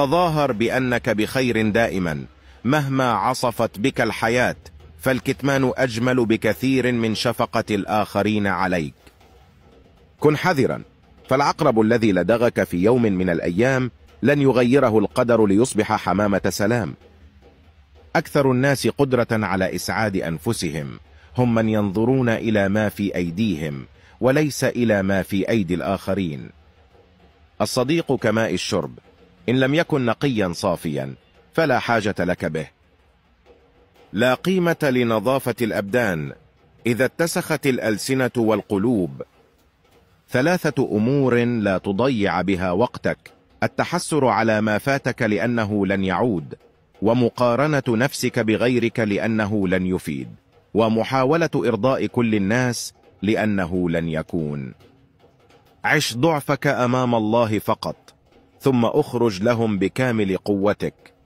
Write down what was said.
تظاهر بأنك بخير دائما مهما عصفت بك الحياة فالكتمان أجمل بكثير من شفقة الآخرين عليك كن حذرا فالعقرب الذي لدغك في يوم من الأيام لن يغيره القدر ليصبح حمامة سلام أكثر الناس قدرة على إسعاد أنفسهم هم من ينظرون إلى ما في أيديهم وليس إلى ما في أيدي الآخرين الصديق كماء الشرب إن لم يكن نقيا صافيا فلا حاجة لك به لا قيمة لنظافة الأبدان إذا اتسخت الألسنة والقلوب ثلاثة أمور لا تضيع بها وقتك التحسر على ما فاتك لأنه لن يعود ومقارنة نفسك بغيرك لأنه لن يفيد ومحاولة إرضاء كل الناس لأنه لن يكون عش ضعفك أمام الله فقط ثم اخرج لهم بكامل قوتك